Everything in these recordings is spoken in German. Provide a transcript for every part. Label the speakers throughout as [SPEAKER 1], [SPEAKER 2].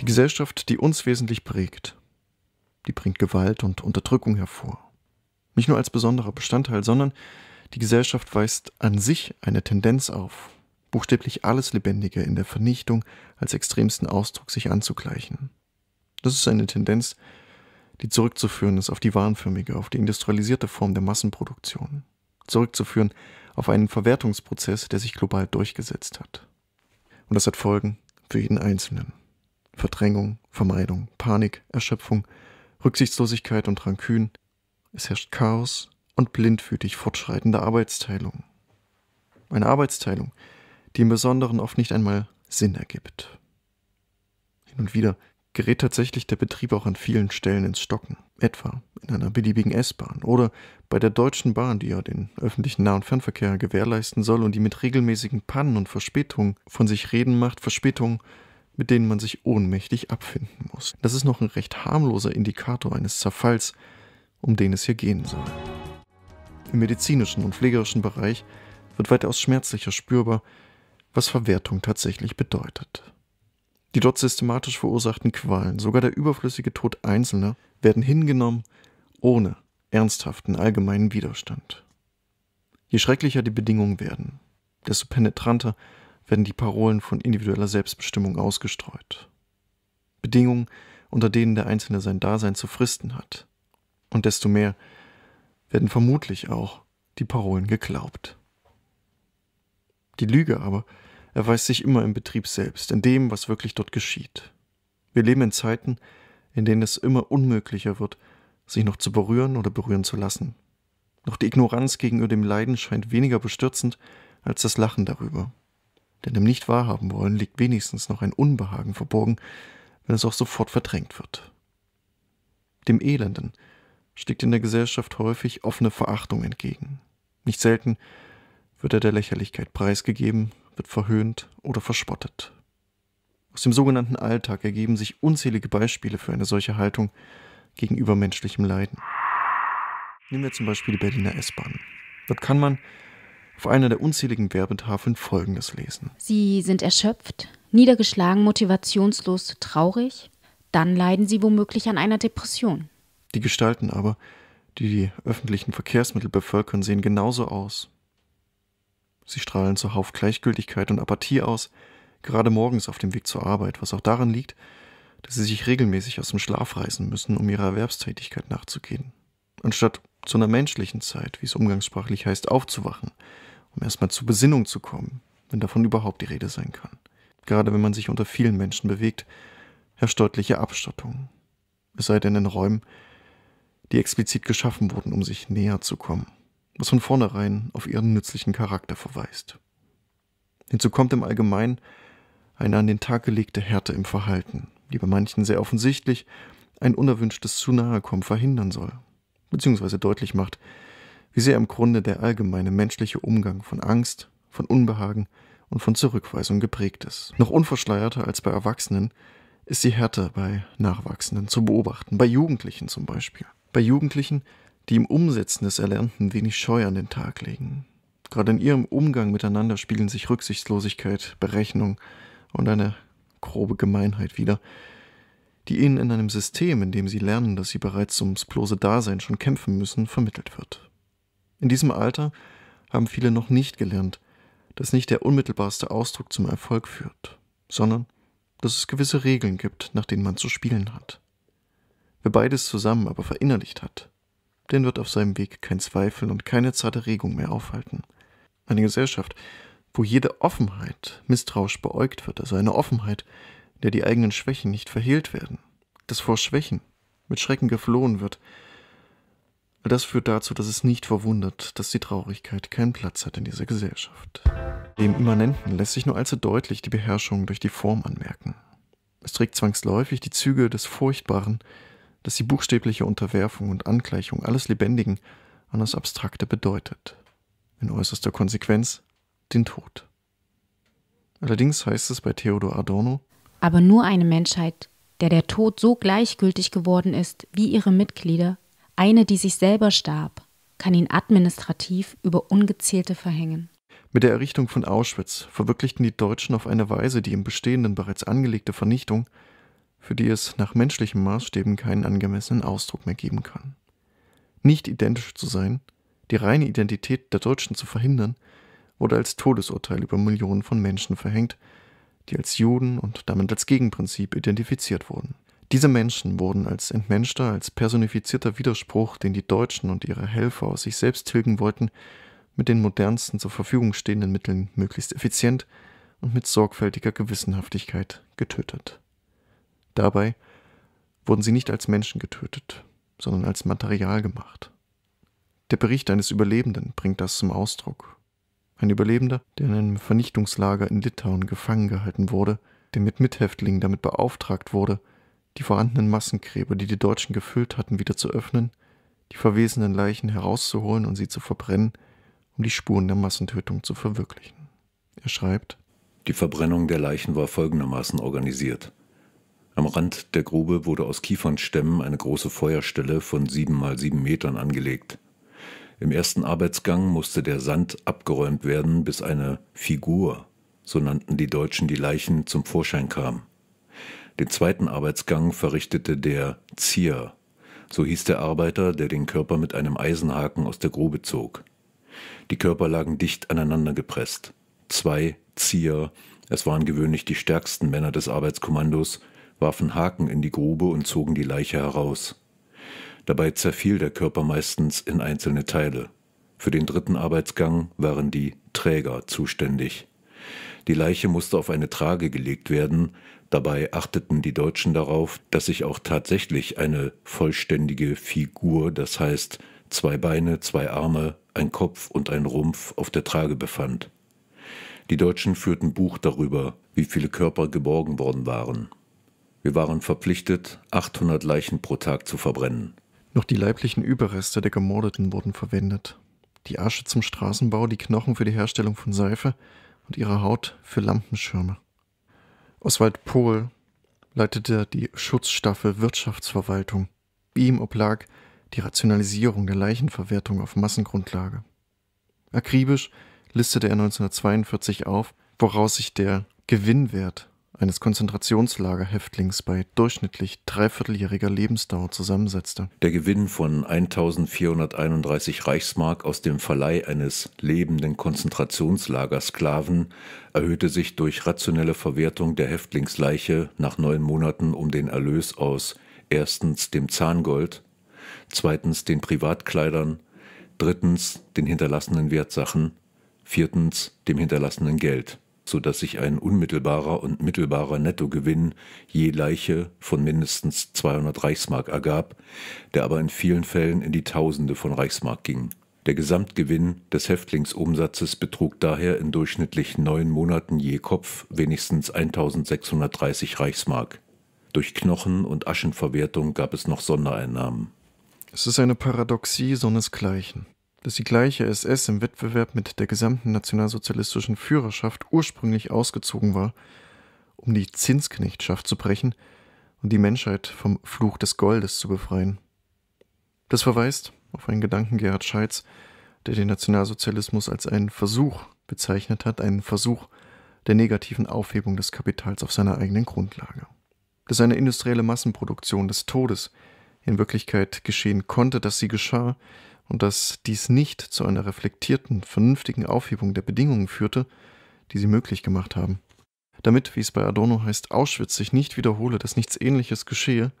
[SPEAKER 1] Die Gesellschaft, die uns wesentlich prägt, die bringt Gewalt und Unterdrückung hervor. Nicht nur als besonderer Bestandteil, sondern die Gesellschaft weist an sich eine Tendenz auf, buchstäblich alles Lebendige in der Vernichtung als extremsten Ausdruck sich anzugleichen. Das ist eine Tendenz, die zurückzuführen ist auf die wahnförmige, auf die industrialisierte Form der Massenproduktion, zurückzuführen auf einen Verwertungsprozess, der sich global durchgesetzt hat. Und das hat Folgen für jeden Einzelnen. Verdrängung, Vermeidung, Panik, Erschöpfung, Rücksichtslosigkeit und Rankün. Es herrscht Chaos und blindwütig fortschreitende Arbeitsteilung. Eine Arbeitsteilung, die im Besonderen oft nicht einmal Sinn ergibt. Hin und wieder gerät tatsächlich der Betrieb auch an vielen Stellen ins Stocken, etwa in einer beliebigen S-Bahn oder bei der Deutschen Bahn, die ja den öffentlichen Nah- und Fernverkehr gewährleisten soll und die mit regelmäßigen Pannen und Verspätungen von sich reden macht, Verspätungen, mit denen man sich ohnmächtig abfinden muss. Das ist noch ein recht harmloser Indikator eines Zerfalls, um den es hier gehen soll. Im medizinischen und pflegerischen Bereich wird weitaus schmerzlicher spürbar, was Verwertung tatsächlich bedeutet. Die dort systematisch verursachten Qualen, sogar der überflüssige Tod Einzelner, werden hingenommen ohne ernsthaften allgemeinen Widerstand. Je schrecklicher die Bedingungen werden, desto penetranter werden die Parolen von individueller Selbstbestimmung ausgestreut. Bedingungen, unter denen der Einzelne sein Dasein zu fristen hat. Und desto mehr werden vermutlich auch die Parolen geglaubt. Die Lüge aber erweist sich immer im Betrieb selbst, in dem, was wirklich dort geschieht. Wir leben in Zeiten, in denen es immer unmöglicher wird, sich noch zu berühren oder berühren zu lassen. Doch die Ignoranz gegenüber dem Leiden scheint weniger bestürzend als das Lachen darüber denn im Nicht-Wahrhaben wollen liegt wenigstens noch ein Unbehagen verborgen, wenn es auch sofort verdrängt wird. Dem Elenden steckt in der Gesellschaft häufig offene Verachtung entgegen. Nicht selten wird er der Lächerlichkeit preisgegeben, wird verhöhnt oder verspottet. Aus dem sogenannten Alltag ergeben sich unzählige Beispiele für eine solche Haltung gegenüber menschlichem Leiden. Nehmen wir zum Beispiel die Berliner S-Bahn. Dort kann man auf einer der unzähligen Werbetafeln Folgendes lesen.
[SPEAKER 2] Sie sind erschöpft, niedergeschlagen, motivationslos, traurig. Dann leiden sie womöglich an einer Depression.
[SPEAKER 1] Die Gestalten aber, die die öffentlichen Verkehrsmittel bevölkern, sehen genauso aus. Sie strahlen zuhauf Gleichgültigkeit und Apathie aus, gerade morgens auf dem Weg zur Arbeit, was auch daran liegt, dass sie sich regelmäßig aus dem Schlaf reißen müssen, um ihrer Erwerbstätigkeit nachzugehen. Anstatt zu einer menschlichen Zeit, wie es umgangssprachlich heißt, aufzuwachen, um erstmal zur Besinnung zu kommen, wenn davon überhaupt die Rede sein kann. Gerade wenn man sich unter vielen Menschen bewegt, herrscht deutliche Abstattung. Es sei denn in Räumen, die explizit geschaffen wurden, um sich näher zu kommen, was von vornherein auf ihren nützlichen Charakter verweist. Hinzu kommt im Allgemeinen eine an den Tag gelegte Härte im Verhalten, die bei manchen sehr offensichtlich ein unerwünschtes Zunahekommen verhindern soll, beziehungsweise deutlich macht, wie sehr im Grunde der allgemeine menschliche Umgang von Angst, von Unbehagen und von Zurückweisung geprägt ist. Noch unverschleierter als bei Erwachsenen ist die Härte bei Nachwachsenden zu beobachten, bei Jugendlichen zum Beispiel. Bei Jugendlichen, die im Umsetzen des Erlernten wenig Scheu an den Tag legen. Gerade in ihrem Umgang miteinander spiegeln sich Rücksichtslosigkeit, Berechnung und eine grobe Gemeinheit wider, die ihnen in einem System, in dem sie lernen, dass sie bereits ums bloße Dasein schon kämpfen müssen, vermittelt wird. In diesem Alter haben viele noch nicht gelernt, dass nicht der unmittelbarste Ausdruck zum Erfolg führt, sondern dass es gewisse Regeln gibt, nach denen man zu spielen hat. Wer beides zusammen aber verinnerlicht hat, den wird auf seinem Weg kein Zweifel und keine zarte Regung mehr aufhalten. Eine Gesellschaft, wo jede Offenheit misstrauisch beäugt wird, also eine Offenheit, der die eigenen Schwächen nicht verhehlt werden, das vor Schwächen mit Schrecken geflohen wird, das führt dazu, dass es nicht verwundert, dass die Traurigkeit keinen Platz hat in dieser Gesellschaft. Dem Immanenten lässt sich nur allzu deutlich die Beherrschung durch die Form anmerken. Es trägt zwangsläufig die Züge des Furchtbaren, das die buchstäbliche Unterwerfung und Angleichung alles Lebendigen an das Abstrakte bedeutet. In äußerster Konsequenz den Tod. Allerdings heißt es bei Theodor Adorno,
[SPEAKER 2] aber nur eine Menschheit, der der Tod so gleichgültig geworden ist wie ihre Mitglieder, eine, die sich selber starb, kann ihn administrativ über ungezählte verhängen.
[SPEAKER 1] Mit der Errichtung von Auschwitz verwirklichten die Deutschen auf eine Weise die im Bestehenden bereits angelegte Vernichtung, für die es nach menschlichen Maßstäben keinen angemessenen Ausdruck mehr geben kann. Nicht identisch zu sein, die reine Identität der Deutschen zu verhindern, wurde als Todesurteil über Millionen von Menschen verhängt, die als Juden und damit als Gegenprinzip identifiziert wurden. Diese Menschen wurden als entmenschter, als personifizierter Widerspruch, den die Deutschen und ihre Helfer aus sich selbst tilgen wollten, mit den modernsten zur Verfügung stehenden Mitteln möglichst effizient und mit sorgfältiger Gewissenhaftigkeit getötet. Dabei wurden sie nicht als Menschen getötet, sondern als Material gemacht. Der Bericht eines Überlebenden bringt das zum Ausdruck. Ein Überlebender, der in einem Vernichtungslager in Litauen gefangen gehalten wurde, der mit Mithäftlingen damit beauftragt wurde, die vorhandenen Massengräber, die die Deutschen gefüllt hatten, wieder zu öffnen, die verwesenen Leichen herauszuholen und sie zu verbrennen, um die Spuren der Massentötung zu verwirklichen.
[SPEAKER 3] Er schreibt, die Verbrennung der Leichen war folgendermaßen organisiert. Am Rand der Grube wurde aus Kiefernstämmen eine große Feuerstelle von sieben mal sieben Metern angelegt. Im ersten Arbeitsgang musste der Sand abgeräumt werden, bis eine Figur, so nannten die Deutschen die Leichen, zum Vorschein kam. Den zweiten Arbeitsgang verrichtete der Zier, so hieß der Arbeiter, der den Körper mit einem Eisenhaken aus der Grube zog. Die Körper lagen dicht aneinander gepresst. Zwei Zier, es waren gewöhnlich die stärksten Männer des Arbeitskommandos, warfen Haken in die Grube und zogen die Leiche heraus. Dabei zerfiel der Körper meistens in einzelne Teile. Für den dritten Arbeitsgang waren die Träger zuständig. Die Leiche musste auf eine Trage gelegt werden. Dabei achteten die Deutschen darauf, dass sich auch tatsächlich eine vollständige Figur, das heißt zwei Beine, zwei Arme, ein Kopf und ein Rumpf, auf der Trage befand. Die Deutschen führten Buch darüber, wie viele Körper geborgen worden waren. Wir waren verpflichtet, 800 Leichen pro Tag zu verbrennen.
[SPEAKER 1] Noch die leiblichen Überreste der Gemordeten wurden verwendet. Die Asche zum Straßenbau, die Knochen für die Herstellung von Seife und ihre Haut für Lampenschirme. Oswald Pohl leitete die Schutzstaffel Wirtschaftsverwaltung. Ihm oblag die Rationalisierung der Leichenverwertung auf Massengrundlage. Akribisch listete er 1942 auf, woraus sich der Gewinnwert eines Konzentrationslagerhäftlings bei durchschnittlich dreivierteljähriger Lebensdauer zusammensetzte.
[SPEAKER 3] Der Gewinn von 1431 Reichsmark aus dem Verleih eines lebenden Konzentrationslagersklaven erhöhte sich durch rationelle Verwertung der Häftlingsleiche nach neun Monaten um den Erlös aus erstens dem Zahngold, zweitens den Privatkleidern, drittens den hinterlassenen Wertsachen, viertens dem hinterlassenen Geld sodass sich ein unmittelbarer und mittelbarer Nettogewinn je Leiche von mindestens 200 Reichsmark ergab, der aber in vielen Fällen in die Tausende von Reichsmark ging. Der Gesamtgewinn des Häftlingsumsatzes betrug daher in durchschnittlich neun Monaten je Kopf wenigstens 1630 Reichsmark. Durch Knochen- und Aschenverwertung gab es noch Sondereinnahmen. Es ist eine Paradoxie
[SPEAKER 1] sonnesgleichen dass die gleiche SS im Wettbewerb mit der gesamten nationalsozialistischen Führerschaft ursprünglich ausgezogen war, um die Zinsknechtschaft zu brechen und die Menschheit vom Fluch des Goldes zu befreien. Das verweist auf einen Gedanken Gerhard Scheitz, der den Nationalsozialismus als einen Versuch bezeichnet hat, einen Versuch der negativen Aufhebung des Kapitals auf seiner eigenen Grundlage. Dass eine industrielle Massenproduktion des Todes in Wirklichkeit geschehen konnte, dass sie geschah, und dass dies nicht zu einer reflektierten, vernünftigen Aufhebung der Bedingungen führte, die sie möglich gemacht haben. Damit, wie es bei Adorno heißt, Auschwitz sich nicht wiederhole, dass nichts Ähnliches geschehe,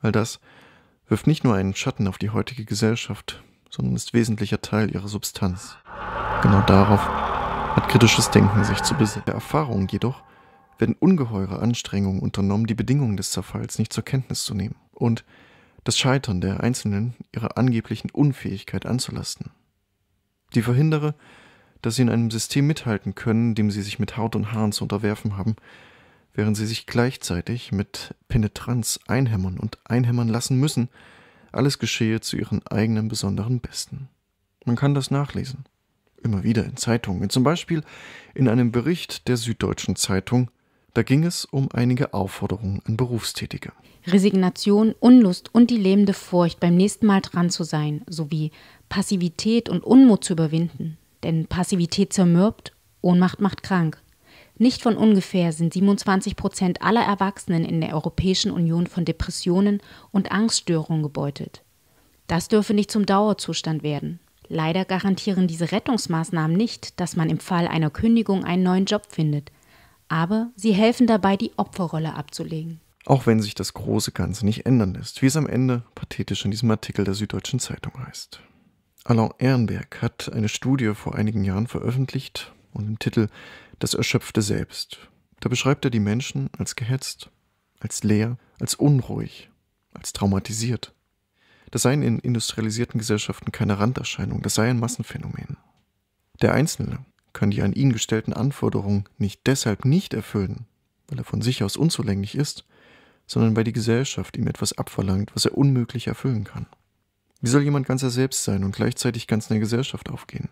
[SPEAKER 1] all das wirft nicht nur einen Schatten auf die heutige Gesellschaft, sondern ist wesentlicher Teil ihrer Substanz. Genau darauf hat kritisches Denken sich zu besinnen. Der Erfahrung jedoch werden ungeheure Anstrengungen unternommen, die Bedingungen des Zerfalls nicht zur Kenntnis zu nehmen und das Scheitern der Einzelnen ihrer angeblichen Unfähigkeit anzulasten. Die verhindere, dass sie in einem System mithalten können, dem sie sich mit Haut und Haaren zu unterwerfen haben, während sie sich gleichzeitig mit Penetranz einhämmern und einhämmern lassen müssen, alles geschehe zu ihren eigenen besonderen Besten. Man kann das nachlesen. Immer wieder in Zeitungen, zum Beispiel in einem Bericht der Süddeutschen Zeitung da ging es um einige Aufforderungen an Berufstätige.
[SPEAKER 2] Resignation, Unlust und die lähmende Furcht, beim nächsten Mal dran zu sein, sowie Passivität und Unmut zu überwinden. Denn Passivität zermürbt, Ohnmacht macht krank. Nicht von ungefähr sind 27 Prozent aller Erwachsenen in der Europäischen Union von Depressionen und Angststörungen gebeutelt. Das dürfe nicht zum Dauerzustand werden. Leider garantieren diese Rettungsmaßnahmen nicht, dass man im Fall einer Kündigung einen neuen Job findet, aber sie helfen dabei, die Opferrolle abzulegen.
[SPEAKER 1] Auch wenn sich das große Ganze nicht ändern lässt, wie es am Ende pathetisch in diesem Artikel der Süddeutschen Zeitung heißt. Alain Ehrenberg hat eine Studie vor einigen Jahren veröffentlicht und im Titel Das Erschöpfte Selbst. Da beschreibt er die Menschen als gehetzt, als leer, als unruhig, als traumatisiert. Das seien in industrialisierten Gesellschaften keine Randerscheinung, das sei ein Massenphänomen. Der Einzelne kann die an ihn gestellten Anforderungen nicht deshalb nicht erfüllen, weil er von sich aus unzulänglich ist, sondern weil die Gesellschaft ihm etwas abverlangt, was er unmöglich erfüllen kann. Wie soll jemand ganz er selbst sein und gleichzeitig ganz in der Gesellschaft aufgehen?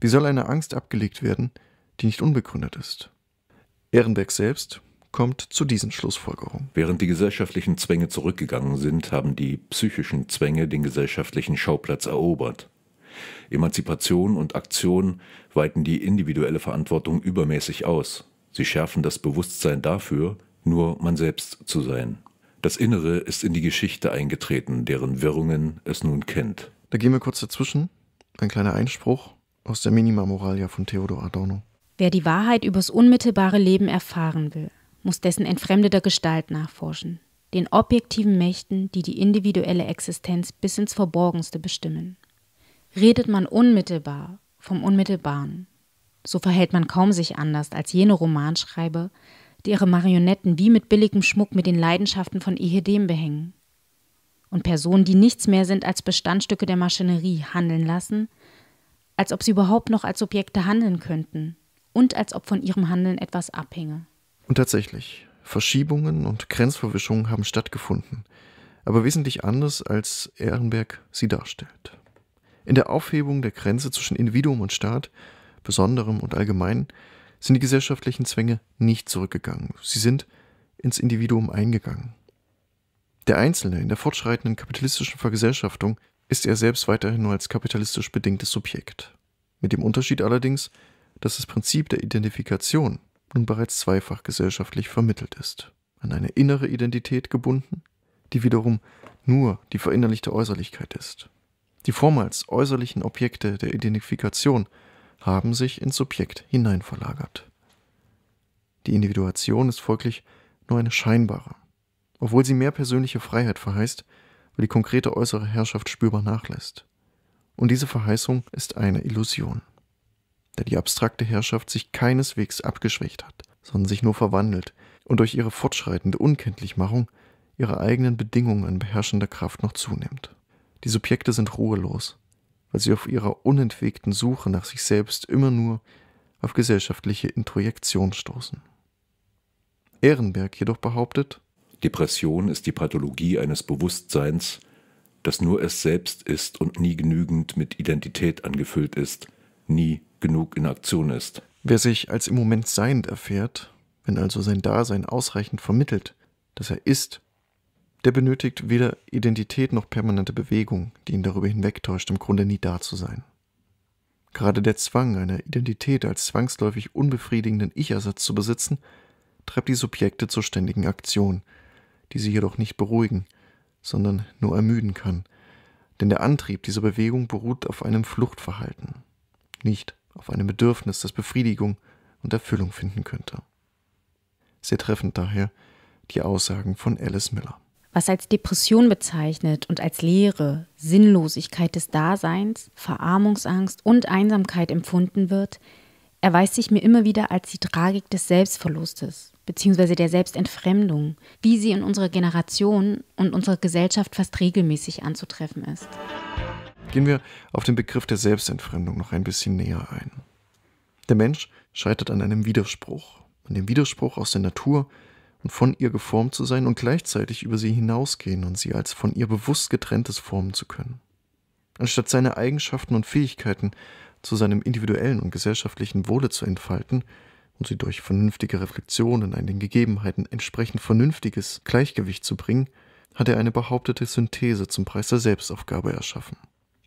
[SPEAKER 1] Wie soll eine Angst abgelegt werden, die nicht unbegründet ist? Ehrenberg selbst kommt zu diesen Schlussfolgerungen.
[SPEAKER 3] Während die gesellschaftlichen Zwänge zurückgegangen sind, haben die psychischen Zwänge den gesellschaftlichen Schauplatz erobert. Emanzipation und Aktion weiten die individuelle Verantwortung übermäßig aus. Sie schärfen das Bewusstsein dafür, nur man selbst zu sein. Das Innere ist in die Geschichte eingetreten, deren Wirrungen es nun kennt.
[SPEAKER 1] Da gehen wir kurz dazwischen. Ein kleiner Einspruch aus der Minima Moralia von Theodor Adorno.
[SPEAKER 2] Wer die Wahrheit übers unmittelbare Leben erfahren will, muss dessen entfremdeter Gestalt nachforschen, den objektiven Mächten, die die individuelle Existenz bis ins Verborgenste bestimmen. Redet man unmittelbar vom Unmittelbaren, so verhält man kaum sich anders als jene Romanschreiber, die ihre Marionetten wie mit billigem Schmuck mit den Leidenschaften von ehedem behängen. Und Personen, die nichts mehr sind als Bestandstücke der Maschinerie, handeln lassen, als ob sie überhaupt noch als Objekte handeln könnten und als ob von ihrem Handeln etwas abhinge.
[SPEAKER 1] Und tatsächlich, Verschiebungen und Grenzverwischungen haben stattgefunden, aber wesentlich anders, als Ehrenberg sie darstellt. In der Aufhebung der Grenze zwischen Individuum und Staat, Besonderem und Allgemein, sind die gesellschaftlichen Zwänge nicht zurückgegangen. Sie sind ins Individuum eingegangen. Der Einzelne in der fortschreitenden kapitalistischen Vergesellschaftung ist er selbst weiterhin nur als kapitalistisch bedingtes Subjekt. Mit dem Unterschied allerdings, dass das Prinzip der Identifikation nun bereits zweifach gesellschaftlich vermittelt ist. An eine innere Identität gebunden, die wiederum nur die verinnerlichte Äußerlichkeit ist. Die vormals äußerlichen Objekte der Identifikation haben sich ins Subjekt hineinverlagert. Die Individuation ist folglich nur eine scheinbare, obwohl sie mehr persönliche Freiheit verheißt, weil die konkrete äußere Herrschaft spürbar nachlässt. Und diese Verheißung ist eine Illusion, da die abstrakte Herrschaft sich keineswegs abgeschwächt hat, sondern sich nur verwandelt und durch ihre fortschreitende Unkenntlichmachung ihre eigenen Bedingungen beherrschender Kraft noch zunimmt. Die Subjekte sind ruhelos, weil sie auf ihrer unentwegten Suche nach sich selbst immer nur auf gesellschaftliche Introjektion stoßen. Ehrenberg jedoch behauptet,
[SPEAKER 3] Depression ist die Pathologie eines Bewusstseins, das nur es selbst ist und nie genügend mit Identität angefüllt ist, nie genug in Aktion ist.
[SPEAKER 1] Wer sich als im Moment seiend erfährt, wenn also sein Dasein ausreichend vermittelt, dass er ist der benötigt weder Identität noch permanente Bewegung, die ihn darüber hinwegtäuscht, im Grunde nie da zu sein. Gerade der Zwang, eine Identität als zwangsläufig unbefriedigenden Ich-Ersatz zu besitzen, treibt die Subjekte zur ständigen Aktion, die sie jedoch nicht beruhigen, sondern nur ermüden kann. Denn der Antrieb dieser Bewegung beruht auf einem Fluchtverhalten, nicht auf einem Bedürfnis, das Befriedigung und Erfüllung finden könnte. Sehr treffend daher die Aussagen von Alice Miller
[SPEAKER 2] was als Depression bezeichnet und als Leere, Sinnlosigkeit des Daseins, Verarmungsangst und Einsamkeit empfunden wird, erweist sich mir immer wieder als die Tragik des Selbstverlustes bzw. der Selbstentfremdung, wie sie in unserer Generation und unserer Gesellschaft fast regelmäßig anzutreffen ist.
[SPEAKER 1] Gehen wir auf den Begriff der Selbstentfremdung noch ein bisschen näher ein. Der Mensch scheitert an einem Widerspruch, an dem Widerspruch aus der Natur von ihr geformt zu sein und gleichzeitig über sie hinausgehen und sie als von ihr bewusst getrenntes formen zu können. Anstatt seine Eigenschaften und Fähigkeiten zu seinem individuellen und gesellschaftlichen Wohle zu entfalten und sie durch vernünftige Reflexionen an den Gegebenheiten entsprechend vernünftiges Gleichgewicht zu bringen, hat er eine behauptete Synthese zum Preis der Selbstaufgabe erschaffen.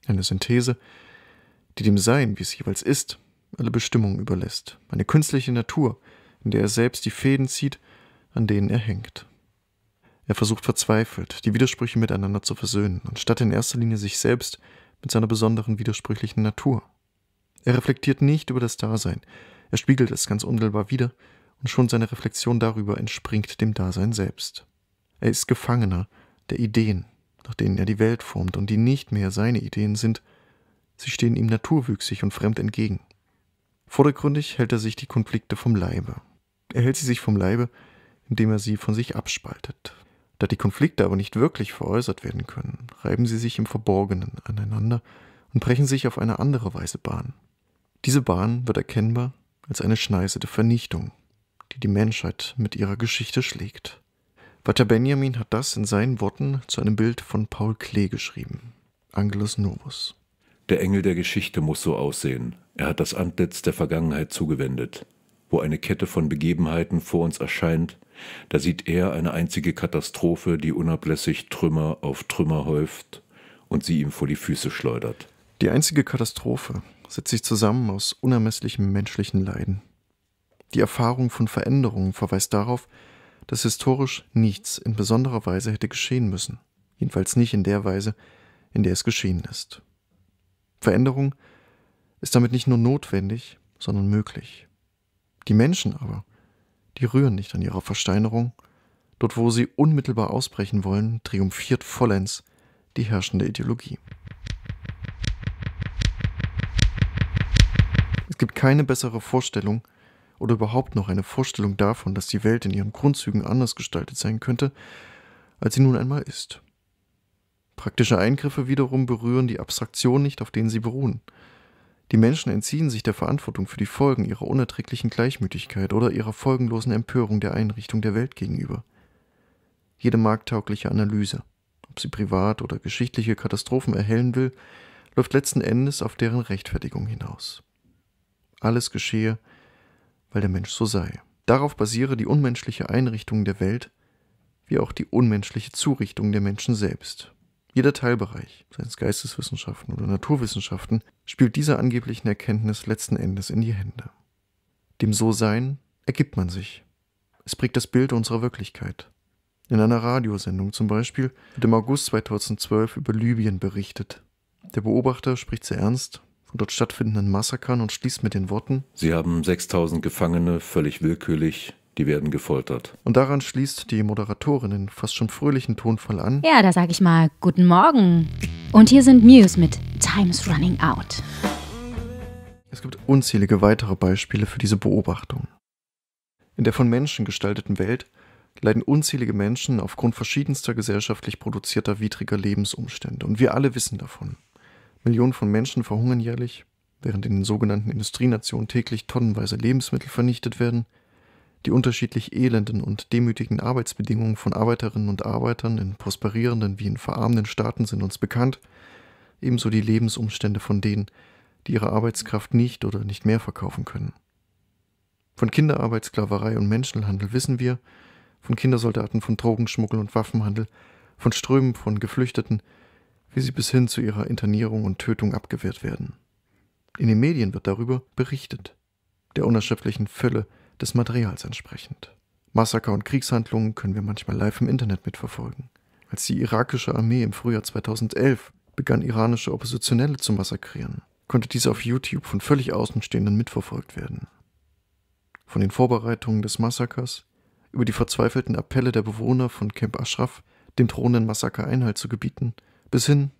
[SPEAKER 1] Eine Synthese, die dem Sein, wie es jeweils ist, alle Bestimmungen überlässt. Eine künstliche Natur, in der er selbst die Fäden zieht an denen er hängt. Er versucht verzweifelt, die Widersprüche miteinander zu versöhnen, anstatt in erster Linie sich selbst mit seiner besonderen widersprüchlichen Natur. Er reflektiert nicht über das Dasein, er spiegelt es ganz unmittelbar wieder, und schon seine Reflexion darüber entspringt dem Dasein selbst. Er ist Gefangener der Ideen, nach denen er die Welt formt und die nicht mehr seine Ideen sind, sie stehen ihm naturwüchsig und fremd entgegen. Vordergründig hält er sich die Konflikte vom Leibe. Er hält sie sich vom Leibe, indem er sie von sich abspaltet. Da die Konflikte aber nicht wirklich veräußert werden können, reiben sie sich im Verborgenen aneinander und brechen sich auf eine andere Weise Bahn. Diese Bahn wird erkennbar als eine Schneise der Vernichtung, die die Menschheit mit ihrer Geschichte schlägt. Walter Benjamin hat das in seinen Worten zu einem Bild von Paul Klee geschrieben, Angelus Novus.
[SPEAKER 3] Der Engel der Geschichte muss so aussehen. Er hat das Antlitz der Vergangenheit zugewendet wo eine Kette von Begebenheiten vor uns erscheint, da sieht er eine einzige Katastrophe, die unablässig Trümmer auf Trümmer häuft und sie ihm vor die Füße schleudert.
[SPEAKER 1] Die einzige Katastrophe setzt sich zusammen aus unermesslichem menschlichen Leiden. Die Erfahrung von Veränderungen verweist darauf, dass historisch nichts in besonderer Weise hätte geschehen müssen, jedenfalls nicht in der Weise, in der es geschehen ist. Veränderung ist damit nicht nur notwendig, sondern möglich. Die Menschen aber, die rühren nicht an ihrer Versteinerung. Dort, wo sie unmittelbar ausbrechen wollen, triumphiert vollends die herrschende Ideologie. Es gibt keine bessere Vorstellung oder überhaupt noch eine Vorstellung davon, dass die Welt in ihren Grundzügen anders gestaltet sein könnte, als sie nun einmal ist. Praktische Eingriffe wiederum berühren die Abstraktion nicht, auf denen sie beruhen. Die Menschen entziehen sich der Verantwortung für die Folgen ihrer unerträglichen Gleichmütigkeit oder ihrer folgenlosen Empörung der Einrichtung der Welt gegenüber. Jede markttaugliche Analyse, ob sie privat oder geschichtliche Katastrophen erhellen will, läuft letzten Endes auf deren Rechtfertigung hinaus. Alles geschehe, weil der Mensch so sei. Darauf basiere die unmenschliche Einrichtung der Welt, wie auch die unmenschliche Zurichtung der Menschen selbst. Jeder Teilbereich, seien es Geisteswissenschaften oder Naturwissenschaften, spielt dieser angeblichen Erkenntnis letzten Endes in die Hände. Dem So-Sein ergibt man sich. Es prägt das Bild unserer Wirklichkeit. In einer Radiosendung zum Beispiel wird im August 2012 über Libyen berichtet. Der Beobachter spricht sehr ernst von dort stattfindenden Massakern und schließt mit den Worten:
[SPEAKER 3] Sie haben 6000 Gefangene völlig willkürlich die werden gefoltert.
[SPEAKER 1] Und daran schließt die Moderatorin in fast schon fröhlichen Tonfall an. Ja,
[SPEAKER 2] da sage ich mal guten Morgen. Und hier sind Muse mit Time's Running Out.
[SPEAKER 1] Es gibt unzählige weitere Beispiele für diese Beobachtung. In der von Menschen gestalteten Welt leiden unzählige Menschen aufgrund verschiedenster gesellschaftlich produzierter widriger Lebensumstände. Und wir alle wissen davon. Millionen von Menschen verhungern jährlich, während in den sogenannten Industrienationen täglich tonnenweise Lebensmittel vernichtet werden – die unterschiedlich elenden und demütigen Arbeitsbedingungen von Arbeiterinnen und Arbeitern in prosperierenden wie in verarmenden Staaten sind uns bekannt, ebenso die Lebensumstände von denen, die ihre Arbeitskraft nicht oder nicht mehr verkaufen können. Von Kinderarbeit, Sklaverei und Menschenhandel wissen wir, von Kindersoldaten, von Drogenschmuggel und Waffenhandel, von Strömen von Geflüchteten, wie sie bis hin zu ihrer Internierung und Tötung abgewehrt werden. In den Medien wird darüber berichtet, der unerschöpflichen Fülle des Materials entsprechend. Massaker und Kriegshandlungen können wir manchmal live im Internet mitverfolgen. Als die irakische Armee im Frühjahr 2011 begann, iranische Oppositionelle zu massakrieren, konnte dies auf YouTube von völlig Außenstehenden mitverfolgt werden. Von den Vorbereitungen des Massakers über die verzweifelten Appelle der Bewohner von Camp Ashraf, dem drohenden Massaker Einhalt zu gebieten, bis hin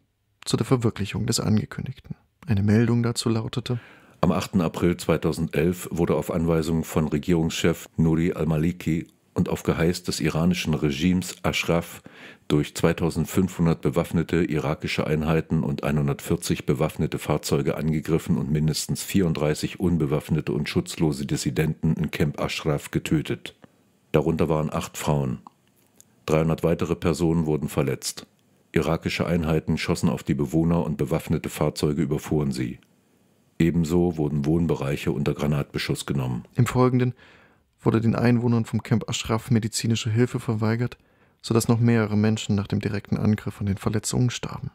[SPEAKER 1] zu der Verwirklichung des Angekündigten. Eine Meldung dazu lautete,
[SPEAKER 3] am 8. April 2011 wurde auf Anweisung von Regierungschef Nouri al-Maliki und auf Geheiß des iranischen Regimes Ashraf durch 2500 bewaffnete irakische Einheiten und 140 bewaffnete Fahrzeuge angegriffen und mindestens 34 unbewaffnete und schutzlose Dissidenten in Camp Ashraf getötet. Darunter waren acht Frauen. 300 weitere Personen wurden verletzt. Irakische Einheiten schossen auf die Bewohner und bewaffnete Fahrzeuge überfuhren sie. Ebenso wurden Wohnbereiche unter Granatbeschuss genommen.
[SPEAKER 1] Im Folgenden wurde den Einwohnern vom Camp Ashraf medizinische Hilfe verweigert, sodass noch mehrere Menschen nach dem direkten Angriff an den Verletzungen starben.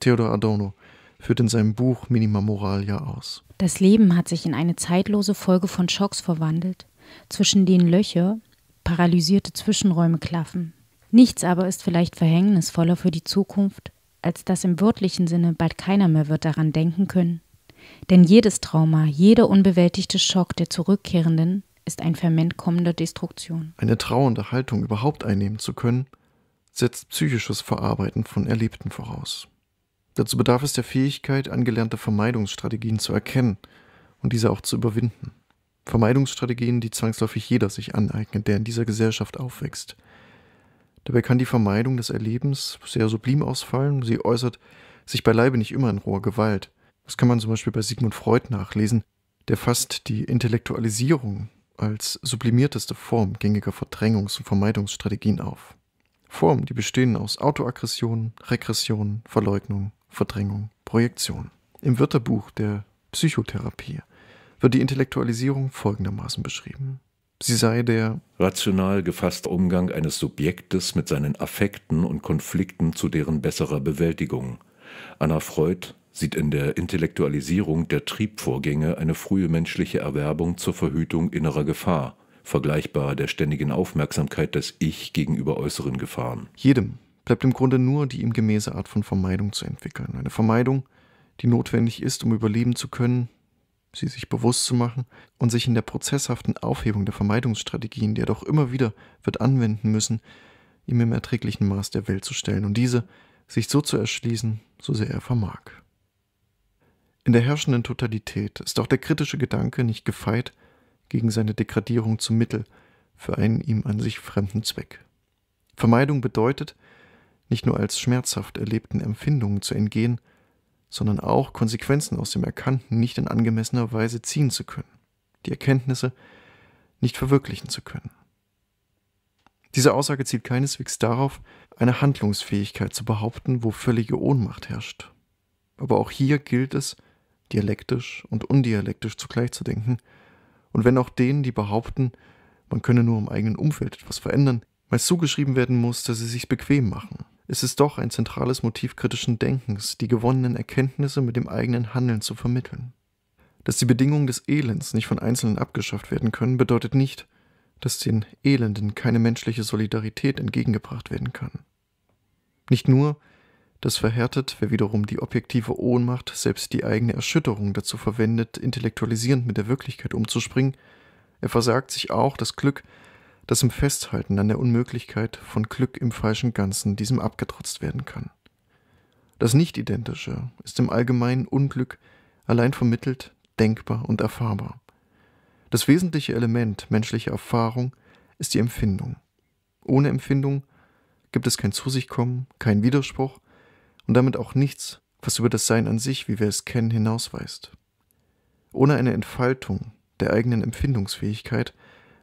[SPEAKER 1] Theodor Adorno führt in seinem Buch Minima Moralia aus.
[SPEAKER 2] Das Leben hat sich in eine zeitlose Folge von Schocks verwandelt, zwischen denen Löcher, paralysierte Zwischenräume klaffen. Nichts aber ist vielleicht verhängnisvoller für die Zukunft als dass im wörtlichen Sinne bald keiner mehr wird daran denken können. Denn jedes Trauma, jeder unbewältigte Schock der Zurückkehrenden ist ein Ferment kommender Destruktion.
[SPEAKER 1] Eine trauernde Haltung überhaupt einnehmen zu können, setzt psychisches Verarbeiten von Erlebten voraus. Dazu bedarf es der Fähigkeit, angelernte Vermeidungsstrategien zu erkennen und diese auch zu überwinden. Vermeidungsstrategien, die zwangsläufig jeder sich aneignet, der in dieser Gesellschaft aufwächst. Dabei kann die Vermeidung des Erlebens sehr sublim ausfallen. Sie äußert sich beileibe nicht immer in roher Gewalt. Das kann man zum Beispiel bei Sigmund Freud nachlesen, der fast die Intellektualisierung als sublimierteste Form gängiger Verdrängungs- und Vermeidungsstrategien auf. Formen, die bestehen aus Autoaggression, Regression, Verleugnung, Verdrängung, Projektion. Im Wörterbuch der Psychotherapie wird die Intellektualisierung folgendermaßen beschrieben. Sie sei der
[SPEAKER 3] rational gefasste Umgang eines Subjektes mit seinen Affekten und Konflikten zu deren besserer Bewältigung. Anna Freud sieht in der Intellektualisierung der Triebvorgänge eine frühe menschliche Erwerbung zur Verhütung innerer Gefahr, vergleichbar der ständigen Aufmerksamkeit des Ich gegenüber äußeren Gefahren.
[SPEAKER 1] Jedem bleibt im Grunde nur die ihm gemäße Art von Vermeidung zu entwickeln. Eine Vermeidung, die notwendig ist, um überleben zu können, sie sich bewusst zu machen und sich in der prozesshaften Aufhebung der Vermeidungsstrategien, die er doch immer wieder wird anwenden müssen, ihm im erträglichen Maß der Welt zu stellen und diese sich so zu erschließen, so sehr er vermag. In der herrschenden Totalität ist auch der kritische Gedanke nicht gefeit gegen seine Degradierung zum Mittel für einen ihm an sich fremden Zweck. Vermeidung bedeutet, nicht nur als schmerzhaft erlebten Empfindungen zu entgehen, sondern auch Konsequenzen aus dem Erkannten nicht in angemessener Weise ziehen zu können, die Erkenntnisse nicht verwirklichen zu können. Diese Aussage zielt keineswegs darauf, eine Handlungsfähigkeit zu behaupten, wo völlige Ohnmacht herrscht. Aber auch hier gilt es, dialektisch und undialektisch zugleich zu denken, und wenn auch denen, die behaupten, man könne nur im eigenen Umfeld etwas verändern, meist zugeschrieben werden muss, dass sie sich bequem machen ist es doch ein zentrales Motiv kritischen Denkens, die gewonnenen Erkenntnisse mit dem eigenen Handeln zu vermitteln. Dass die Bedingungen des Elends nicht von Einzelnen abgeschafft werden können, bedeutet nicht, dass den Elenden keine menschliche Solidarität entgegengebracht werden kann. Nicht nur, dass verhärtet, wer wiederum die objektive Ohnmacht, selbst die eigene Erschütterung dazu verwendet, intellektualisierend mit der Wirklichkeit umzuspringen, er versagt sich auch das Glück, das im Festhalten an der Unmöglichkeit von Glück im falschen Ganzen diesem abgetrotzt werden kann. Das Nicht-Identische ist im allgemeinen Unglück allein vermittelt, denkbar und erfahrbar. Das wesentliche Element menschlicher Erfahrung ist die Empfindung. Ohne Empfindung gibt es kein Zu sich kommen, keinen Widerspruch und damit auch nichts, was über das Sein an sich, wie wir es kennen, hinausweist. Ohne eine Entfaltung der eigenen Empfindungsfähigkeit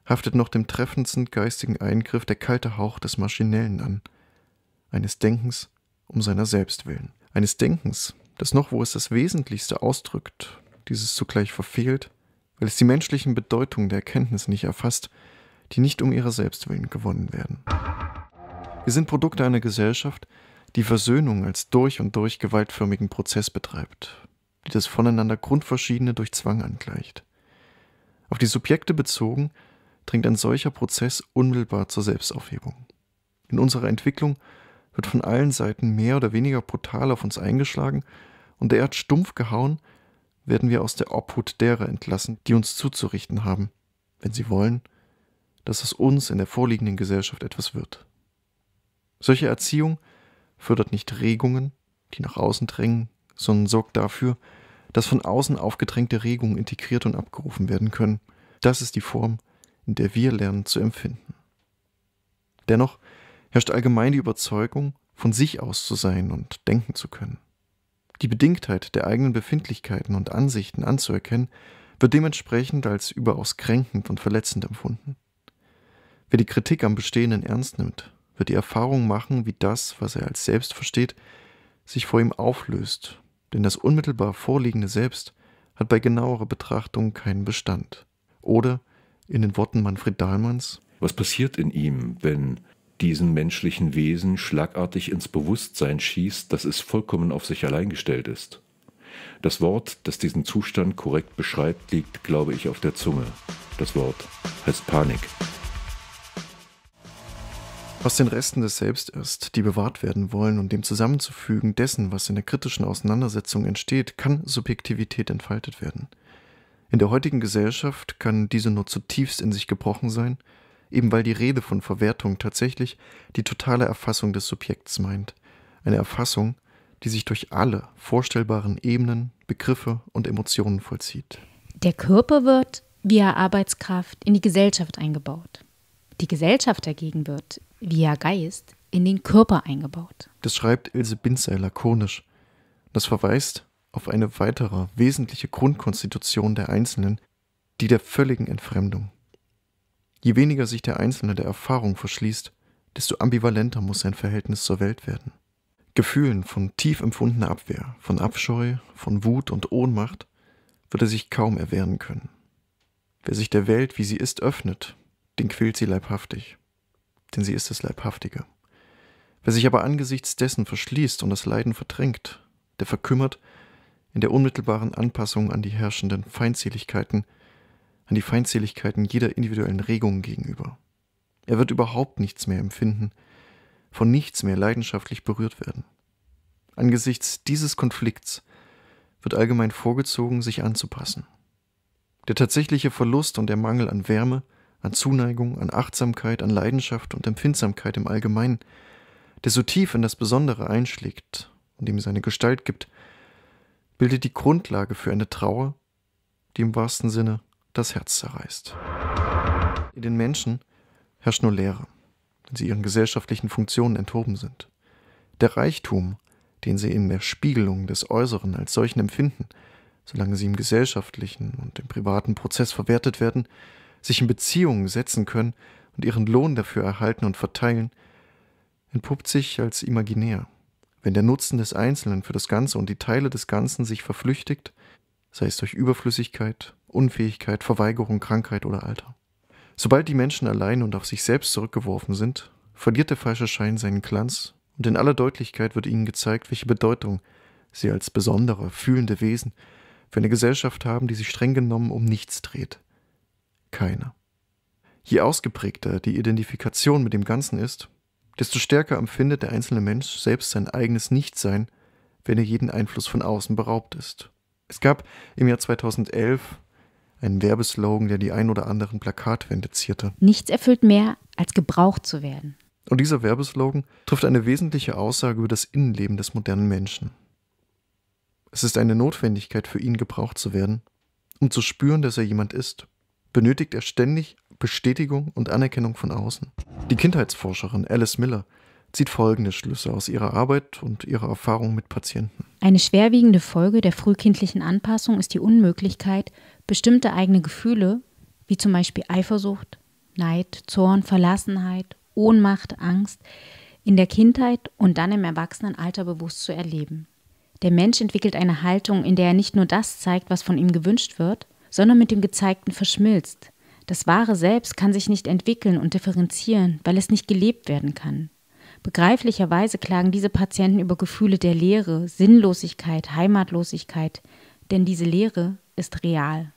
[SPEAKER 1] haftet noch dem treffendsten geistigen Eingriff der kalte Hauch des Maschinellen an, eines Denkens um seiner selbst willen, eines Denkens, das noch, wo es das Wesentlichste ausdrückt, dieses zugleich verfehlt, weil es die menschlichen Bedeutungen der Erkenntnis nicht erfasst, die nicht um ihrer selbst willen gewonnen werden. Wir sind Produkte einer Gesellschaft, die Versöhnung als durch und durch gewaltförmigen Prozess betreibt, die das voneinander Grundverschiedene durch Zwang angleicht. Auf die Subjekte bezogen dringt ein solcher Prozess unmittelbar zur Selbstaufhebung. In unserer Entwicklung wird von allen Seiten mehr oder weniger brutal auf uns eingeschlagen und der Erd stumpf gehauen, werden wir aus der Obhut derer entlassen, die uns zuzurichten haben, wenn sie wollen, dass aus uns in der vorliegenden Gesellschaft etwas wird. Solche Erziehung fördert nicht Regungen, die nach außen drängen, sondern sorgt dafür, dass von außen aufgedrängte Regungen integriert und abgerufen werden können. Das ist die Form in der wir lernen zu empfinden. Dennoch herrscht allgemein die Überzeugung, von sich aus zu sein und denken zu können. Die Bedingtheit der eigenen Befindlichkeiten und Ansichten anzuerkennen, wird dementsprechend als überaus kränkend und verletzend empfunden. Wer die Kritik am Bestehenden ernst nimmt, wird die Erfahrung machen, wie das, was er als Selbst versteht, sich vor ihm auflöst, denn das unmittelbar vorliegende Selbst hat bei genauerer Betrachtung keinen Bestand oder in den Worten Manfred Dahlmanns.
[SPEAKER 3] Was passiert in ihm, wenn diesen menschlichen Wesen schlagartig ins Bewusstsein schießt, dass es vollkommen auf sich allein gestellt ist? Das Wort, das diesen Zustand korrekt beschreibt, liegt, glaube ich, auf der Zunge. Das Wort heißt Panik.
[SPEAKER 1] Aus den Resten des Selbst ist, die bewahrt werden wollen und dem Zusammenzufügen dessen, was in der kritischen Auseinandersetzung entsteht, kann Subjektivität entfaltet werden. In der heutigen Gesellschaft kann diese nur zutiefst in sich gebrochen sein, eben weil die Rede von Verwertung tatsächlich die totale Erfassung des Subjekts meint, eine Erfassung, die sich durch alle vorstellbaren Ebenen, Begriffe und Emotionen vollzieht.
[SPEAKER 2] Der Körper wird via Arbeitskraft in die Gesellschaft eingebaut. Die Gesellschaft dagegen wird via Geist in den Körper eingebaut.
[SPEAKER 1] Das schreibt Ilse Binzer lakonisch. Das verweist auf eine weitere wesentliche Grundkonstitution der Einzelnen, die der völligen Entfremdung. Je weniger sich der Einzelne der Erfahrung verschließt, desto ambivalenter muss sein Verhältnis zur Welt werden. Gefühlen von tief empfundener Abwehr, von Abscheu, von Wut und Ohnmacht wird er sich kaum erwehren können. Wer sich der Welt, wie sie ist, öffnet, den quält sie leibhaftig, denn sie ist das Leibhaftige. Wer sich aber angesichts dessen verschließt und das Leiden verdrängt, der verkümmert in der unmittelbaren Anpassung an die herrschenden Feindseligkeiten, an die Feindseligkeiten jeder individuellen Regung gegenüber. Er wird überhaupt nichts mehr empfinden, von nichts mehr leidenschaftlich berührt werden. Angesichts dieses Konflikts wird allgemein vorgezogen, sich anzupassen. Der tatsächliche Verlust und der Mangel an Wärme, an Zuneigung, an Achtsamkeit, an Leidenschaft und Empfindsamkeit im Allgemeinen, der so tief in das Besondere einschlägt und ihm seine Gestalt gibt, bildet die Grundlage für eine Trauer, die im wahrsten Sinne das Herz zerreißt. In den Menschen herrscht nur Leere, wenn sie ihren gesellschaftlichen Funktionen enthoben sind. Der Reichtum, den sie in der Spiegelung des Äußeren als solchen empfinden, solange sie im gesellschaftlichen und im privaten Prozess verwertet werden, sich in Beziehungen setzen können und ihren Lohn dafür erhalten und verteilen, entpuppt sich als imaginär. Wenn der Nutzen des Einzelnen für das Ganze und die Teile des Ganzen sich verflüchtigt, sei es durch Überflüssigkeit, Unfähigkeit, Verweigerung, Krankheit oder Alter. Sobald die Menschen allein und auf sich selbst zurückgeworfen sind, verliert der falsche Schein seinen Glanz und in aller Deutlichkeit wird ihnen gezeigt, welche Bedeutung sie als besondere, fühlende Wesen für eine Gesellschaft haben, die sich streng genommen um nichts dreht. Keiner. Je ausgeprägter die Identifikation mit dem Ganzen ist, desto stärker empfindet der einzelne Mensch selbst sein eigenes Nichtsein, wenn er jeden Einfluss von außen beraubt ist. Es gab im Jahr 2011 einen Werbeslogan, der die ein oder anderen Plakatwände zierte.
[SPEAKER 2] Nichts erfüllt mehr, als gebraucht zu werden.
[SPEAKER 1] Und dieser Werbeslogan trifft eine wesentliche Aussage über das Innenleben des modernen Menschen. Es ist eine Notwendigkeit für ihn, gebraucht zu werden, um zu spüren, dass er jemand ist. Benötigt er ständig Bestätigung und Anerkennung von außen. Die Kindheitsforscherin Alice Miller zieht folgende Schlüsse aus ihrer Arbeit und ihrer Erfahrung mit Patienten.
[SPEAKER 2] Eine schwerwiegende Folge der frühkindlichen Anpassung ist die Unmöglichkeit, bestimmte eigene Gefühle, wie zum Beispiel Eifersucht, Neid, Zorn, Verlassenheit, Ohnmacht, Angst, in der Kindheit und dann im Erwachsenenalter bewusst zu erleben. Der Mensch entwickelt eine Haltung, in der er nicht nur das zeigt, was von ihm gewünscht wird, sondern mit dem Gezeigten verschmilzt, das wahre Selbst kann sich nicht entwickeln und differenzieren, weil es nicht gelebt werden kann. Begreiflicherweise klagen diese Patienten über Gefühle der Leere, Sinnlosigkeit, Heimatlosigkeit, denn diese Leere ist real.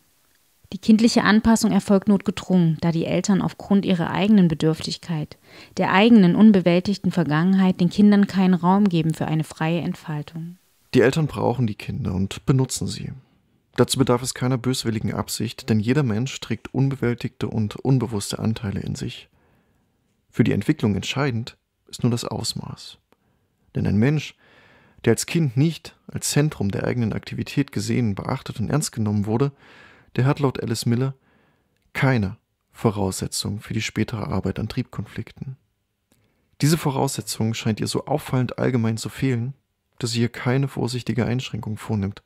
[SPEAKER 2] Die kindliche Anpassung erfolgt notgedrungen, da die Eltern aufgrund ihrer eigenen Bedürftigkeit, der eigenen unbewältigten Vergangenheit den Kindern keinen Raum geben für eine freie Entfaltung.
[SPEAKER 1] Die Eltern brauchen die Kinder und benutzen sie. Dazu bedarf es keiner böswilligen Absicht, denn jeder Mensch trägt unbewältigte und unbewusste Anteile in sich. Für die Entwicklung entscheidend ist nur das Ausmaß. Denn ein Mensch, der als Kind nicht als Zentrum der eigenen Aktivität gesehen, beachtet und ernst genommen wurde, der hat laut Alice Miller keine Voraussetzung für die spätere Arbeit an Triebkonflikten. Diese Voraussetzung scheint ihr so auffallend allgemein zu fehlen, dass sie hier keine vorsichtige Einschränkung vornimmt,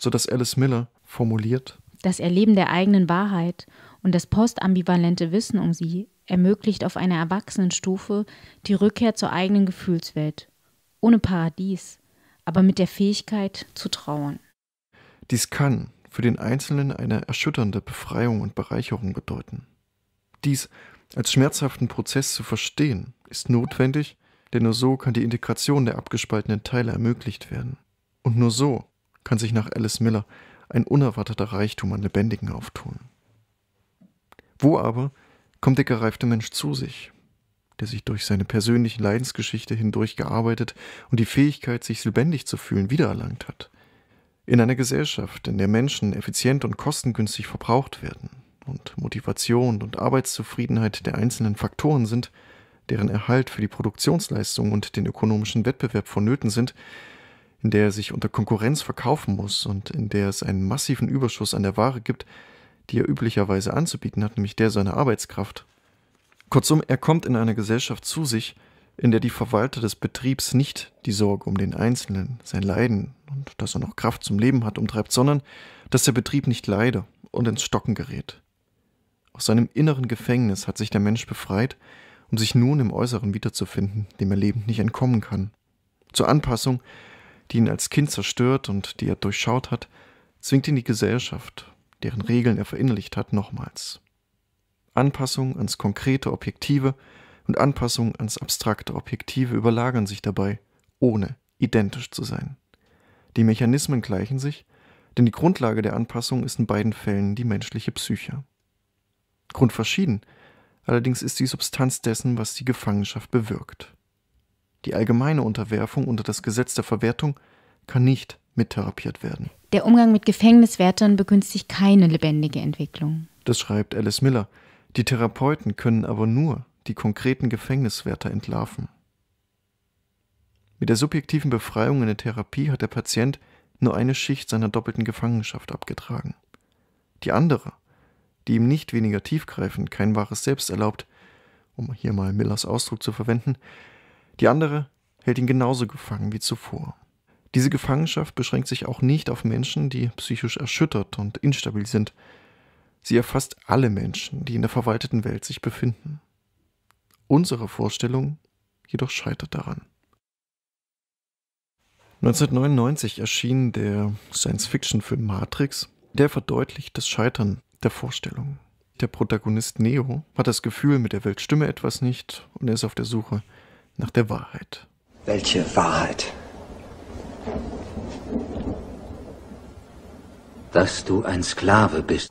[SPEAKER 1] so dass Alice Miller formuliert.
[SPEAKER 2] Das Erleben der eigenen Wahrheit und das postambivalente Wissen um sie ermöglicht auf einer Erwachsenenstufe die Rückkehr zur eigenen Gefühlswelt, ohne Paradies, aber mit der Fähigkeit zu trauern.
[SPEAKER 1] Dies kann für den Einzelnen eine erschütternde Befreiung und Bereicherung bedeuten. Dies als schmerzhaften Prozess zu verstehen, ist notwendig, denn nur so kann die Integration der abgespaltenen Teile ermöglicht werden. Und nur so kann sich nach Alice Miller ein unerwarteter Reichtum an Lebendigen auftun. Wo aber kommt der gereifte Mensch zu sich, der sich durch seine persönliche Leidensgeschichte hindurch gearbeitet und die Fähigkeit, sich lebendig zu fühlen, wiedererlangt hat? In einer Gesellschaft, in der Menschen effizient und kostengünstig verbraucht werden und Motivation und Arbeitszufriedenheit der einzelnen Faktoren sind, deren Erhalt für die Produktionsleistung und den ökonomischen Wettbewerb vonnöten sind, in der er sich unter Konkurrenz verkaufen muss und in der es einen massiven Überschuss an der Ware gibt, die er üblicherweise anzubieten hat, nämlich der seiner Arbeitskraft. Kurzum, er kommt in einer Gesellschaft zu sich, in der die Verwalter des Betriebs nicht die Sorge um den Einzelnen, sein Leiden und dass er noch Kraft zum Leben hat umtreibt, sondern dass der Betrieb nicht leide und ins Stocken gerät. Aus seinem inneren Gefängnis hat sich der Mensch befreit, um sich nun im Äußeren wiederzufinden, dem er lebend nicht entkommen kann. Zur Anpassung die ihn als Kind zerstört und die er durchschaut hat, zwingt ihn die Gesellschaft, deren Regeln er verinnerlicht hat, nochmals. Anpassung ans konkrete Objektive und Anpassung ans abstrakte Objektive überlagern sich dabei, ohne identisch zu sein. Die Mechanismen gleichen sich, denn die Grundlage der Anpassung ist in beiden Fällen die menschliche Psyche. Grundverschieden, allerdings ist die Substanz dessen, was die Gefangenschaft bewirkt. Die allgemeine Unterwerfung unter das Gesetz der Verwertung kann nicht mittherapiert werden.
[SPEAKER 2] Der Umgang mit Gefängniswärtern begünstigt keine lebendige Entwicklung.
[SPEAKER 1] Das schreibt Alice Miller. Die Therapeuten können aber nur die konkreten Gefängniswärter entlarven. Mit der subjektiven Befreiung in der Therapie hat der Patient nur eine Schicht seiner doppelten Gefangenschaft abgetragen. Die andere, die ihm nicht weniger tiefgreifend kein wahres Selbst erlaubt, um hier mal Millers Ausdruck zu verwenden, die andere hält ihn genauso gefangen wie zuvor. Diese Gefangenschaft beschränkt sich auch nicht auf Menschen, die psychisch erschüttert und instabil sind. Sie erfasst alle Menschen, die in der verwalteten Welt sich befinden. Unsere Vorstellung jedoch scheitert daran. 1999 erschien der Science-Fiction-Film Matrix, der verdeutlicht das Scheitern der Vorstellung. Der Protagonist Neo hat das Gefühl, mit der Welt stimme etwas nicht und er ist auf der Suche nach der Wahrheit.
[SPEAKER 3] Welche Wahrheit?
[SPEAKER 2] Dass du ein Sklave bist.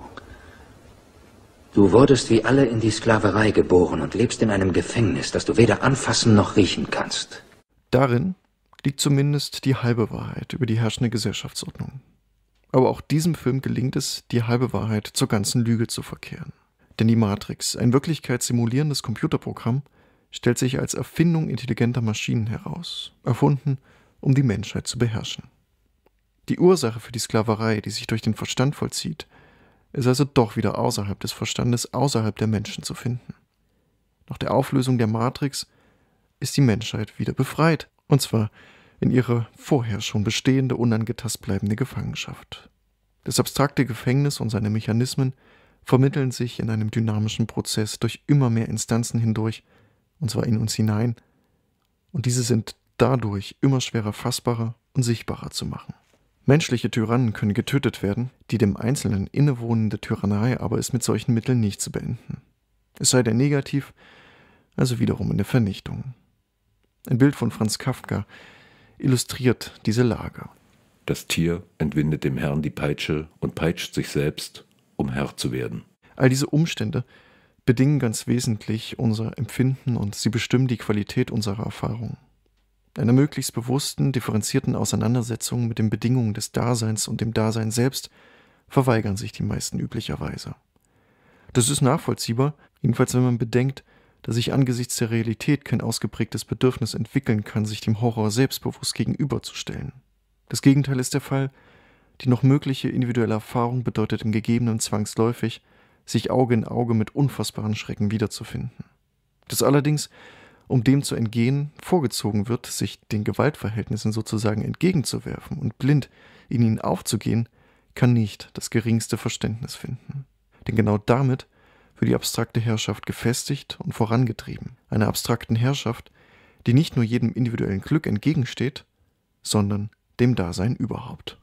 [SPEAKER 2] Du wurdest wie alle in die Sklaverei geboren und lebst in einem Gefängnis, das du weder anfassen noch riechen kannst.
[SPEAKER 1] Darin liegt zumindest die halbe Wahrheit über die herrschende Gesellschaftsordnung. Aber auch diesem Film gelingt es, die halbe Wahrheit zur ganzen Lüge zu verkehren. Denn die Matrix, ein wirklichkeitssimulierendes Computerprogramm, stellt sich als Erfindung intelligenter Maschinen heraus, erfunden, um die Menschheit zu beherrschen. Die Ursache für die Sklaverei, die sich durch den Verstand vollzieht, ist also doch wieder außerhalb des Verstandes, außerhalb der Menschen zu finden. Nach der Auflösung der Matrix ist die Menschheit wieder befreit, und zwar in ihre vorher schon bestehende, unangetast bleibende Gefangenschaft. Das abstrakte Gefängnis und seine Mechanismen vermitteln sich in einem dynamischen Prozess durch immer mehr Instanzen hindurch und zwar in uns hinein, und diese sind dadurch immer schwerer fassbarer und sichtbarer zu machen. Menschliche Tyrannen können getötet werden, die dem Einzelnen innewohnende Tyrannei aber ist mit solchen Mitteln nicht zu beenden. Es sei denn negativ, also wiederum in der Vernichtung. Ein Bild von Franz Kafka illustriert
[SPEAKER 3] diese Lage. Das Tier entwindet dem Herrn die Peitsche und peitscht sich selbst, um Herr zu werden. All
[SPEAKER 1] diese Umstände bedingen ganz wesentlich unser Empfinden und sie bestimmen die Qualität unserer Erfahrung. einer möglichst bewussten, differenzierten Auseinandersetzung mit den Bedingungen des Daseins und dem Dasein selbst verweigern sich die meisten üblicherweise. Das ist nachvollziehbar, jedenfalls wenn man bedenkt, dass sich angesichts der Realität kein ausgeprägtes Bedürfnis entwickeln kann, sich dem Horror selbstbewusst gegenüberzustellen. Das Gegenteil ist der Fall, die noch mögliche individuelle Erfahrung bedeutet im Gegebenen zwangsläufig, sich Auge in Auge mit unfassbaren Schrecken wiederzufinden. Das allerdings, um dem zu entgehen, vorgezogen wird, sich den Gewaltverhältnissen sozusagen entgegenzuwerfen und blind in ihnen aufzugehen, kann nicht das geringste Verständnis finden. Denn genau damit wird die abstrakte Herrschaft gefestigt und vorangetrieben, einer abstrakten Herrschaft, die nicht nur jedem individuellen Glück entgegensteht, sondern dem Dasein überhaupt.